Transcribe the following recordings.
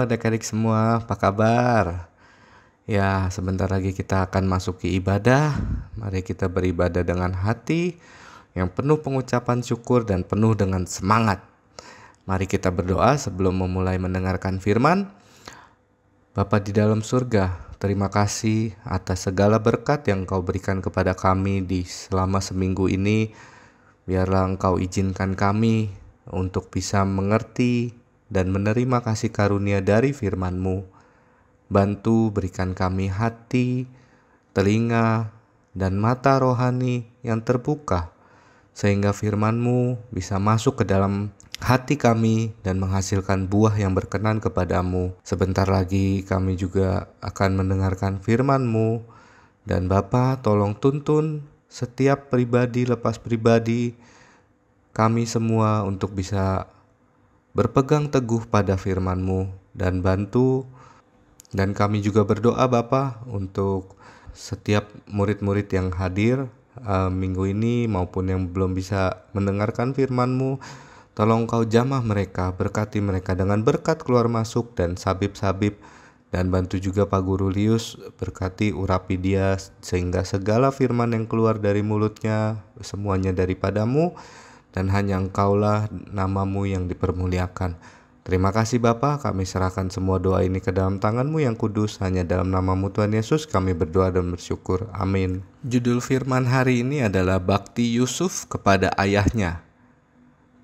Ada adik-adik semua, apa kabar? Ya, sebentar lagi kita akan masuki ibadah. Mari kita beribadah dengan hati yang penuh pengucapan syukur dan penuh dengan semangat. Mari kita berdoa sebelum memulai mendengarkan firman. Bapa di dalam surga, terima kasih atas segala berkat yang Kau berikan kepada kami di selama seminggu ini. Biarlah Engkau izinkan kami untuk bisa mengerti dan menerima kasih karunia dari firman-Mu. Bantu berikan kami hati, telinga, dan mata rohani yang terbuka, sehingga firman-Mu bisa masuk ke dalam hati kami dan menghasilkan buah yang berkenan kepadamu. Sebentar lagi kami juga akan mendengarkan firman-Mu, dan Bapa tolong tuntun setiap pribadi lepas pribadi kami semua untuk bisa berpegang teguh pada firman-Mu dan bantu dan kami juga berdoa Bapa untuk setiap murid-murid yang hadir uh, minggu ini maupun yang belum bisa mendengarkan firman-Mu tolong Kau jamah mereka berkati mereka dengan berkat keluar masuk dan sabib-sabib dan bantu juga Pak Guru Lius berkati urapi dia sehingga segala firman yang keluar dari mulutnya semuanya daripadamu dan hanya Engkaulah namamu yang dipermuliakan. Terima kasih Bapa, kami serahkan semua doa ini ke dalam tanganmu yang kudus, hanya dalam namamu Tuhan Yesus kami berdoa dan bersyukur. Amin. Judul firman hari ini adalah Bakti Yusuf kepada ayahnya.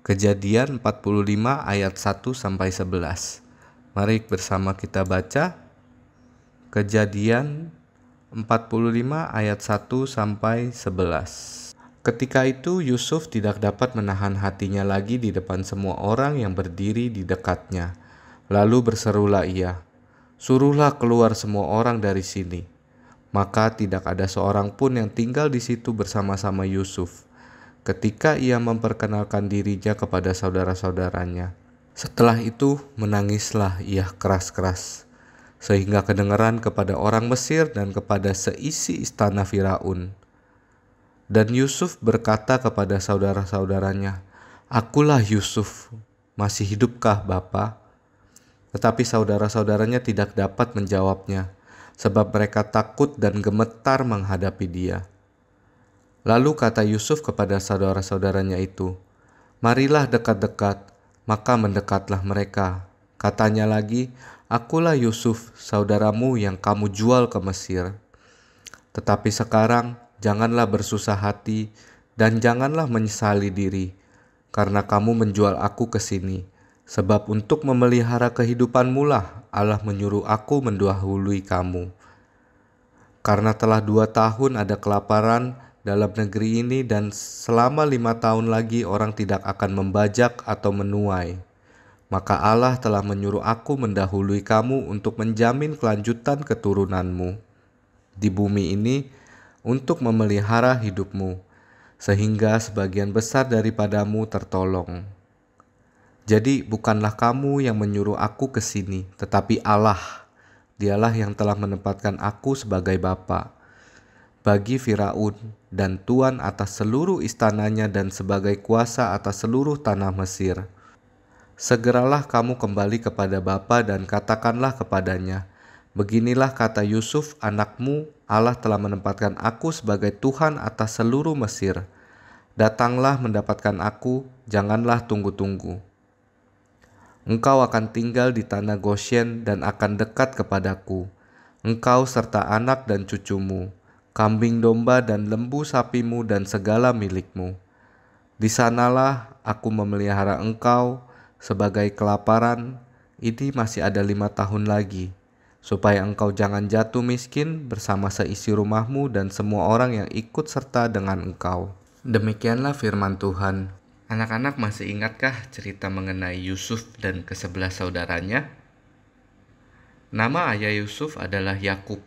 Kejadian 45 ayat 1 sampai 11. Mari bersama kita baca Kejadian 45 ayat 1 sampai 11. Ketika itu Yusuf tidak dapat menahan hatinya lagi di depan semua orang yang berdiri di dekatnya. Lalu berserulah ia, "Suruhlah keluar semua orang dari sini." Maka tidak ada seorang pun yang tinggal di situ bersama-sama Yusuf. Ketika ia memperkenalkan dirinya kepada saudara-saudaranya, setelah itu menangislah ia keras-keras, sehingga kedengaran kepada orang Mesir dan kepada seisi istana Firaun. Dan Yusuf berkata kepada saudara-saudaranya, Akulah Yusuf, masih hidupkah Bapa? Tetapi saudara-saudaranya tidak dapat menjawabnya, sebab mereka takut dan gemetar menghadapi dia. Lalu kata Yusuf kepada saudara-saudaranya itu, Marilah dekat-dekat, maka mendekatlah mereka. Katanya lagi, Akulah Yusuf, saudaramu yang kamu jual ke Mesir. Tetapi sekarang janganlah bersusah hati, dan janganlah menyesali diri, karena kamu menjual aku ke sini. Sebab untuk memelihara kehidupan lah Allah menyuruh aku mendahului kamu. Karena telah dua tahun ada kelaparan dalam negeri ini dan selama lima tahun lagi orang tidak akan membajak atau menuai. Maka Allah telah menyuruh aku mendahului kamu untuk menjamin kelanjutan keturunanmu. Di bumi ini, untuk memelihara hidupmu, sehingga sebagian besar daripadamu tertolong. Jadi, bukanlah kamu yang menyuruh aku ke sini, tetapi Allah. Dialah yang telah menempatkan aku sebagai bapa bagi Firaun dan tuan atas seluruh istananya dan sebagai kuasa atas seluruh tanah Mesir. Segeralah kamu kembali kepada Bapa dan katakanlah kepadanya, Beginilah kata Yusuf anakmu, Allah telah menempatkan aku sebagai Tuhan atas seluruh Mesir. Datanglah mendapatkan aku, janganlah tunggu-tunggu. Engkau akan tinggal di tanah Goshen dan akan dekat kepadaku. Engkau serta anak dan cucumu, kambing domba dan lembu sapimu dan segala milikmu. Di sanalah aku memelihara engkau sebagai kelaparan, ini masih ada lima tahun lagi.' supaya engkau jangan jatuh miskin bersama seisi rumahmu dan semua orang yang ikut serta dengan engkau. Demikianlah firman Tuhan. Anak-anak masih ingatkah cerita mengenai Yusuf dan kesebelah saudaranya? Nama ayah Yusuf adalah Yakub.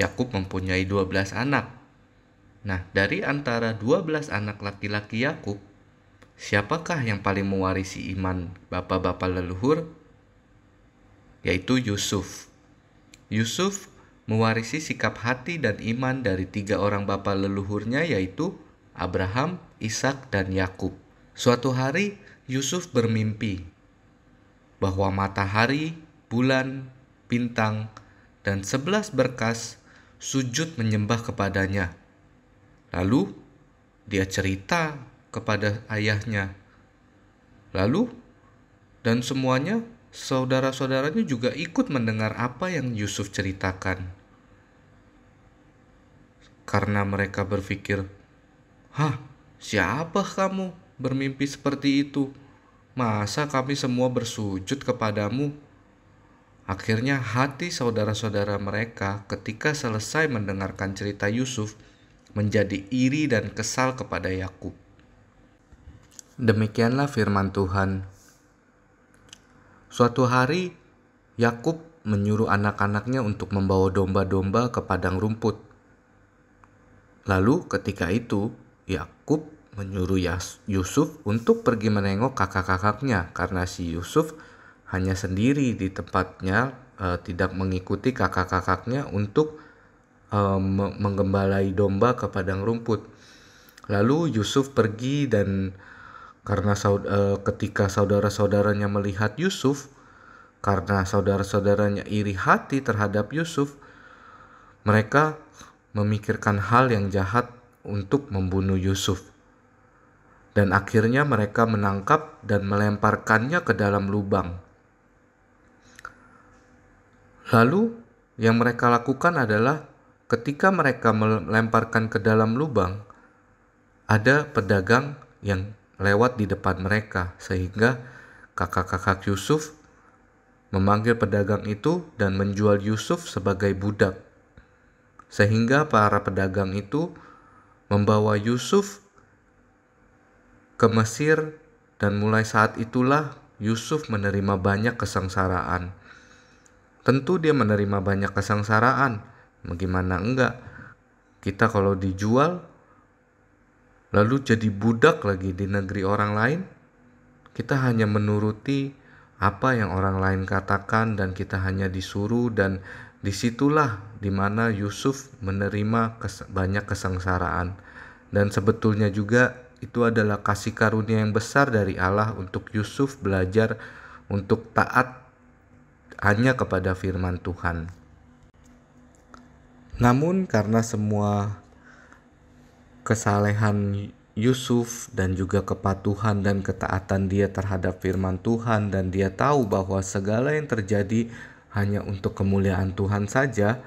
Yakub mempunyai 12 anak. Nah, dari antara 12 anak laki-laki Yakub, siapakah yang paling mewarisi iman bapak-bapak leluhur? Yaitu Yusuf. Yusuf mewarisi sikap hati dan iman dari tiga orang bapa leluhurnya yaitu Abraham, Ishak, dan Yakub. Suatu hari Yusuf bermimpi bahwa matahari, bulan, bintang, dan sebelas berkas sujud menyembah kepadanya. Lalu dia cerita kepada ayahnya. Lalu dan semuanya saudara-saudaranya juga ikut mendengar apa yang Yusuf ceritakan. Karena mereka berpikir, "Hah, siapa kamu bermimpi seperti itu? Masa kami semua bersujud kepadamu?" Akhirnya hati saudara-saudara mereka ketika selesai mendengarkan cerita Yusuf menjadi iri dan kesal kepada Yakub. Demikianlah firman Tuhan. Suatu hari, Yakub menyuruh anak-anaknya untuk membawa domba-domba ke padang rumput. Lalu, ketika itu, Yakub menyuruh Yusuf untuk pergi menengok kakak-kakaknya karena si Yusuf hanya sendiri di tempatnya, e, tidak mengikuti kakak-kakaknya untuk e, menggembalai domba ke padang rumput. Lalu Yusuf pergi dan karena saud uh, ketika saudara-saudaranya melihat Yusuf, karena saudara-saudaranya iri hati terhadap Yusuf, mereka memikirkan hal yang jahat untuk membunuh Yusuf. Dan akhirnya mereka menangkap dan melemparkannya ke dalam lubang. Lalu yang mereka lakukan adalah ketika mereka melemparkan ke dalam lubang, ada pedagang yang lewat di depan mereka sehingga kakak-kakak Yusuf memanggil pedagang itu dan menjual Yusuf sebagai budak. Sehingga para pedagang itu membawa Yusuf ke Mesir dan mulai saat itulah Yusuf menerima banyak kesengsaraan. Tentu dia menerima banyak kesengsaraan. Bagaimana enggak? Kita kalau dijual lalu jadi budak lagi di negeri orang lain, kita hanya menuruti apa yang orang lain katakan dan kita hanya disuruh dan disitulah dimana Yusuf menerima kes banyak kesengsaraan dan sebetulnya juga itu adalah kasih karunia yang besar dari Allah untuk Yusuf belajar untuk taat hanya kepada firman Tuhan. Namun karena semua kesalehan Yusuf dan juga kepatuhan dan ketaatan dia terhadap firman Tuhan dan dia tahu bahwa segala yang terjadi hanya untuk kemuliaan Tuhan saja,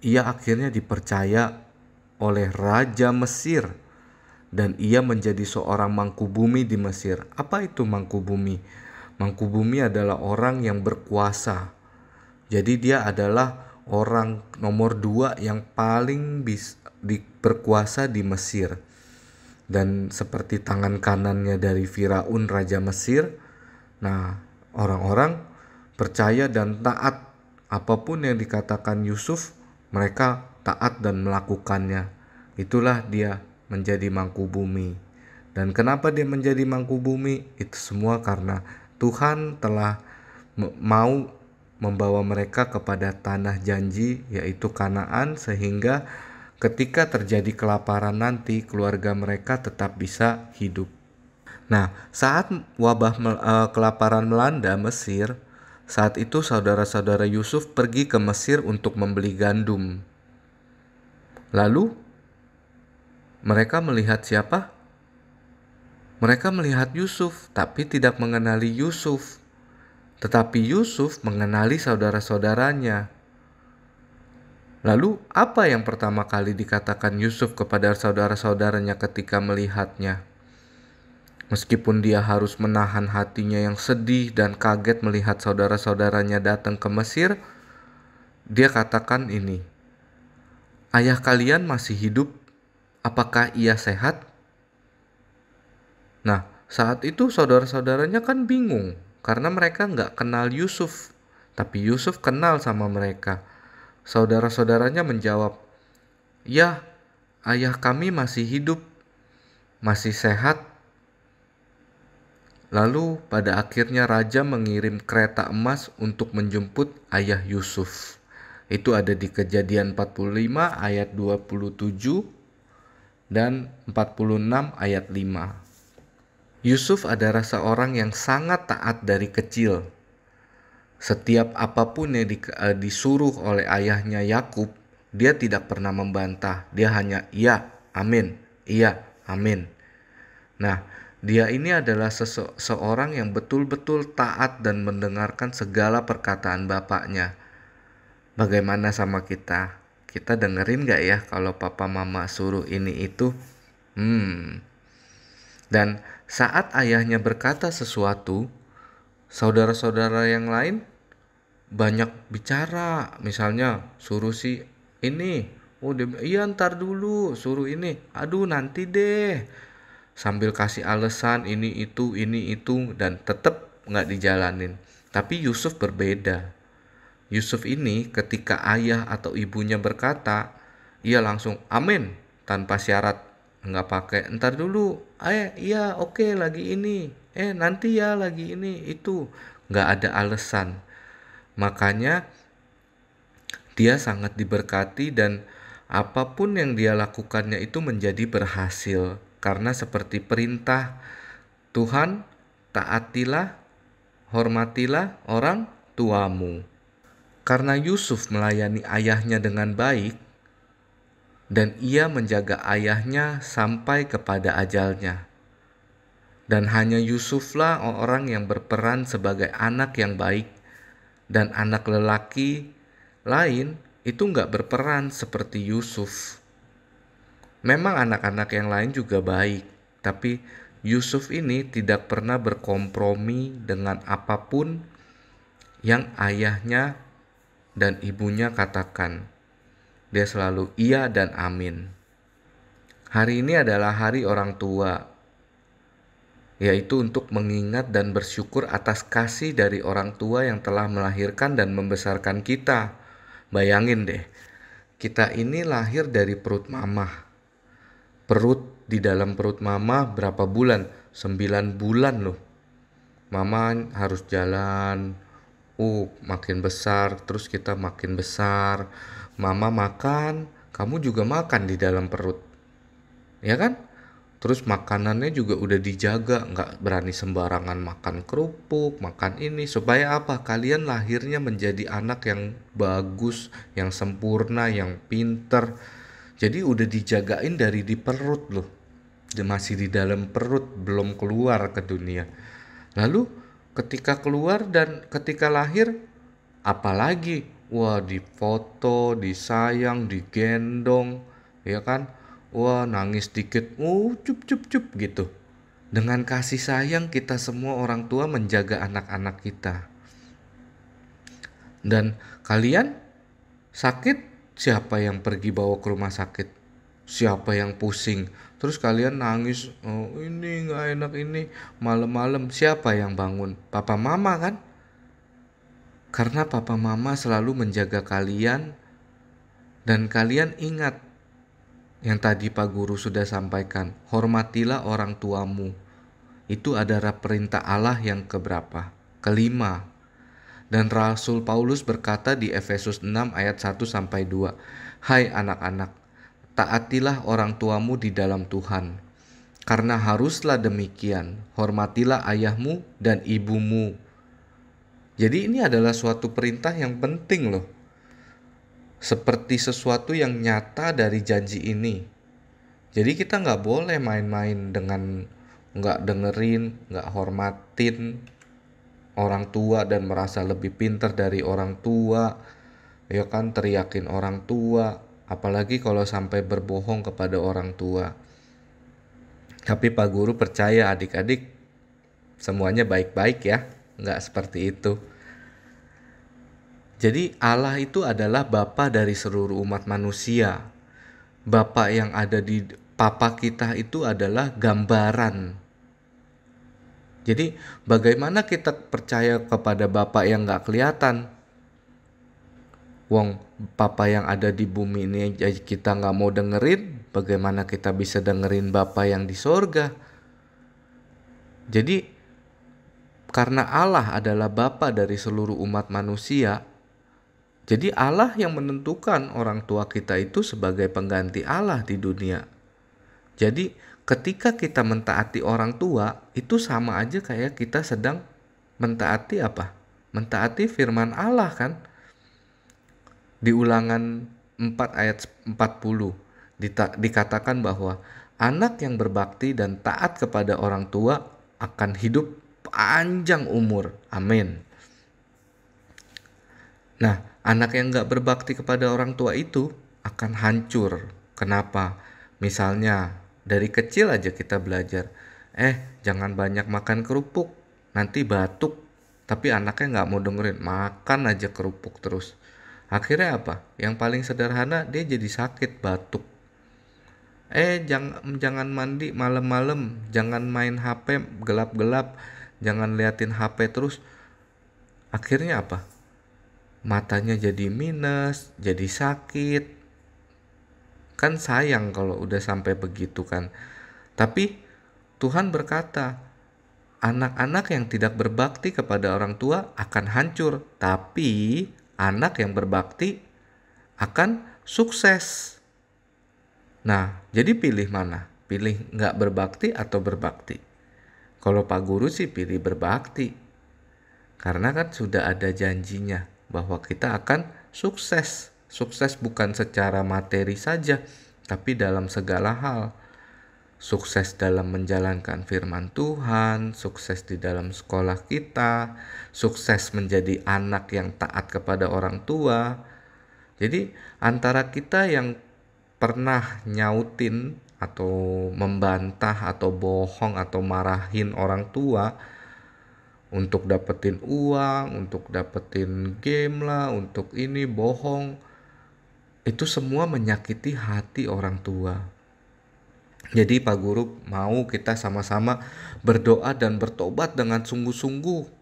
ia akhirnya dipercaya oleh raja Mesir dan ia menjadi seorang mangku bumi di Mesir. Apa itu mangku bumi mangku bumi adalah orang yang berkuasa. Jadi dia adalah orang nomor dua yang paling bis, di, berkuasa di Mesir. Dan seperti tangan kanannya dari Firaun raja Mesir, nah orang-orang percaya dan taat apapun yang dikatakan Yusuf, mereka taat dan melakukannya. Itulah dia menjadi mangku bumi. Dan kenapa dia menjadi mangku bumi? Itu semua karena Tuhan telah mau membawa mereka kepada tanah janji yaitu Kanaan sehingga ketika terjadi kelaparan nanti keluarga mereka tetap bisa hidup. Nah, saat wabah uh, kelaparan melanda Mesir, saat itu saudara-saudara Yusuf pergi ke Mesir untuk membeli gandum. Lalu mereka melihat siapa? Mereka melihat Yusuf, tapi tidak mengenali Yusuf. Tetapi Yusuf mengenali saudara-saudaranya. Lalu, apa yang pertama kali dikatakan Yusuf kepada saudara-saudaranya ketika melihatnya? Meskipun dia harus menahan hatinya yang sedih dan kaget melihat saudara-saudaranya datang ke Mesir, dia katakan ini: "Ayah kalian masih hidup, apakah ia sehat?" Nah, saat itu saudara-saudaranya kan bingung karena mereka nggak kenal Yusuf, tapi Yusuf kenal sama mereka Saudara-saudaranya menjawab, "Ya, ayah kami masih hidup, masih sehat." Lalu pada akhirnya raja mengirim kereta emas untuk menjemput ayah Yusuf. Itu ada di Kejadian 45 ayat 27 dan 46 ayat 5. Yusuf adalah seorang yang sangat taat dari kecil setiap apapun yang di, uh, disuruh oleh ayahnya Yakub, dia tidak pernah membantah. Dia hanya iya, amin, iya, amin. Nah, dia ini adalah seseorang yang betul-betul taat dan mendengarkan segala perkataan bapaknya. Bagaimana sama kita? Kita dengerin gak ya kalau papa mama suruh ini itu? Hmm. Dan saat ayahnya berkata sesuatu, saudara-saudara yang lain banyak bicara misalnya suruh si ini oh dia iya ntar dulu suruh ini aduh nanti deh sambil kasih alasan ini itu ini itu dan tetap nggak dijalanin tapi Yusuf berbeda Yusuf ini ketika ayah atau ibunya berkata ia langsung amin tanpa syarat nggak pakai ntar dulu eh iya oke okay, lagi ini eh nanti ya lagi ini itu nggak ada alasan Makanya dia sangat diberkati dan apapun yang dia lakukannya itu menjadi berhasil karena seperti perintah Tuhan taatilah hormatilah orang tuamu karena Yusuf melayani ayahnya dengan baik dan ia menjaga ayahnya sampai kepada ajalnya dan hanya Yusuflah orang yang berperan sebagai anak yang baik dan anak lelaki lain itu nggak berperan seperti Yusuf. Memang anak-anak yang lain juga baik, tapi Yusuf ini tidak pernah berkompromi dengan apapun yang ayahnya dan ibunya katakan. Dia selalu iya dan amin. Hari ini adalah hari orang tua, yaitu untuk mengingat dan bersyukur atas kasih dari orang tua yang telah melahirkan dan membesarkan kita. Bayangin deh, kita ini lahir dari perut mama. Perut di dalam perut mama berapa bulan? sembilan bulan loh. Mama harus jalan, uh makin besar, terus kita makin besar. Mama makan, kamu juga makan di dalam perut. Ya kan? terus makanannya juga udah dijaga nggak berani sembarangan makan kerupuk makan ini supaya apa kalian lahirnya menjadi anak yang bagus yang sempurna yang pinter jadi udah dijagain dari di perut loh masih di dalam perut belum keluar ke dunia lalu ketika keluar dan ketika lahir apalagi wah di foto disayang digendong ya kan wah nangis dikit, uh cup cup cup gitu. Dengan kasih sayang kita semua orang tua menjaga anak-anak kita. Dan kalian sakit siapa yang pergi bawa ke rumah sakit? Siapa yang pusing? Terus kalian nangis, oh ini nggak enak ini malam-malam siapa yang bangun? Papa mama kan? Karena papa mama selalu menjaga kalian dan kalian ingat yang tadi Pak Guru sudah sampaikan, hormatilah orang tuamu. Itu adalah perintah Allah yang keberapa? Kelima. Dan Rasul Paulus berkata di Efesus 6 ayat 1 sampai 2, "Hai anak-anak, taatilah orang tuamu di dalam Tuhan, karena haruslah demikian, hormatilah ayahmu dan ibumu." Jadi ini adalah suatu perintah yang penting loh seperti sesuatu yang nyata dari janji ini. Jadi kita nggak boleh main-main dengan nggak dengerin, nggak hormatin orang tua dan merasa lebih pinter dari orang tua. Ya kan teriakin orang tua, apalagi kalau sampai berbohong kepada orang tua. Tapi Pak Guru percaya adik-adik semuanya baik-baik ya, nggak seperti itu. Jadi Allah itu adalah Bapa dari seluruh umat manusia. Bapa yang ada di Papa kita itu adalah gambaran. Jadi bagaimana kita percaya kepada Bapa yang nggak kelihatan? Wong Papa yang ada di bumi ini jadi kita nggak mau dengerin, bagaimana kita bisa dengerin Bapa yang di sorga? Jadi karena Allah adalah Bapa dari seluruh umat manusia, jadi Allah yang menentukan orang tua kita itu sebagai pengganti Allah di dunia. Jadi ketika kita mentaati orang tua itu sama aja kayak kita sedang mentaati apa? Mentaati firman Allah kan? Di ulangan 4 ayat 40 dikatakan bahwa anak yang berbakti dan taat kepada orang tua akan hidup panjang umur. Amin. Nah, Anak yang gak berbakti kepada orang tua itu akan hancur. Kenapa? Misalnya dari kecil aja kita belajar, eh jangan banyak makan kerupuk, nanti batuk. Tapi anaknya nggak mau dengerin, makan aja kerupuk terus. Akhirnya apa? Yang paling sederhana dia jadi sakit batuk. Eh jangan jangan mandi malam-malam, jangan main HP gelap-gelap, jangan liatin HP terus. Akhirnya apa? matanya jadi minus, jadi sakit. Kan sayang kalau udah sampai begitu kan. Tapi Tuhan berkata, anak-anak yang tidak berbakti kepada orang tua akan hancur, tapi anak yang berbakti akan sukses. Nah, jadi pilih mana? Pilih nggak berbakti atau berbakti? Kalau Pak Guru sih pilih berbakti. Karena kan sudah ada janjinya, bahwa kita akan sukses. Sukses bukan secara materi saja, tapi dalam segala hal. Sukses dalam menjalankan firman Tuhan, sukses di dalam sekolah kita, sukses menjadi anak yang taat kepada orang tua. Jadi, antara kita yang pernah nyautin atau membantah atau bohong atau marahin orang tua untuk dapetin uang, untuk dapetin game lah, untuk ini bohong. Itu semua menyakiti hati orang tua. Jadi Pak Guru mau kita sama-sama berdoa dan bertobat dengan sungguh-sungguh.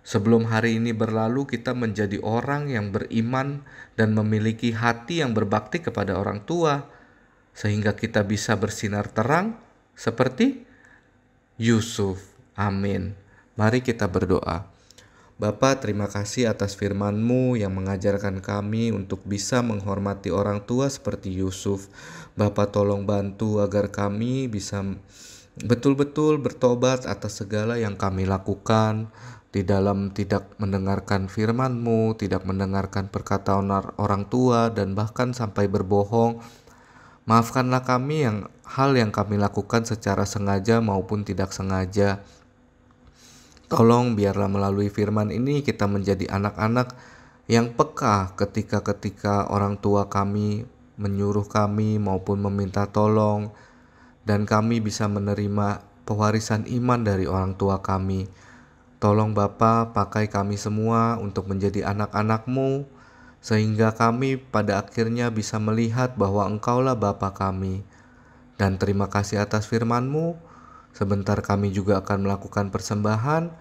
Sebelum hari ini berlalu, kita menjadi orang yang beriman dan memiliki hati yang berbakti kepada orang tua, sehingga kita bisa bersinar terang seperti Yusuf. Amin. Mari kita berdoa. Bapa, terima kasih atas firman-Mu yang mengajarkan kami untuk bisa menghormati orang tua seperti Yusuf. Bapa, tolong bantu agar kami bisa betul-betul bertobat atas segala yang kami lakukan di dalam tidak mendengarkan firman-Mu, tidak mendengarkan perkataan orang tua dan bahkan sampai berbohong. Maafkanlah kami yang hal yang kami lakukan secara sengaja maupun tidak sengaja. Tolong biarlah melalui firman ini kita menjadi anak-anak yang peka ketika-ketika orang tua kami menyuruh kami maupun meminta tolong dan kami bisa menerima pewarisan iman dari orang tua kami. Tolong Bapa pakai kami semua untuk menjadi anak-anakmu sehingga kami pada akhirnya bisa melihat bahwa engkaulah Bapa kami. Dan terima kasih atas firmanmu. mu Sebentar kami juga akan melakukan persembahan.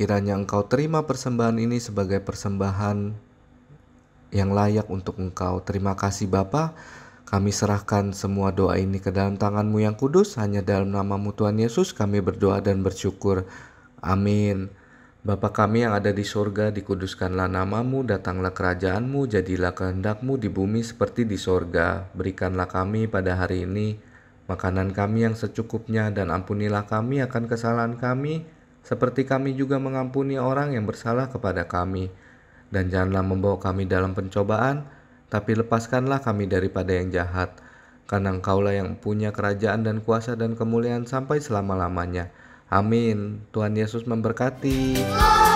Kiranya engkau terima persembahan ini sebagai persembahan yang layak untuk engkau. Terima kasih Bapa. Kami serahkan semua doa ini ke dalam tanganmu yang kudus. Hanya dalam namamu Tuhan Yesus kami berdoa dan bersyukur. Amin. Bapa kami yang ada di sorga, dikuduskanlah namamu, datanglah kerajaanmu, jadilah kehendakmu di bumi seperti di sorga. Berikanlah kami pada hari ini Makanan kami yang secukupnya dan ampunilah kami akan kesalahan kami, seperti kami juga mengampuni orang yang bersalah kepada kami. Dan janganlah membawa kami dalam pencobaan, tapi lepaskanlah kami daripada yang jahat. Karena engkaulah yang punya kerajaan dan kuasa dan kemuliaan sampai selama-lamanya. Amin. Tuhan Yesus memberkati.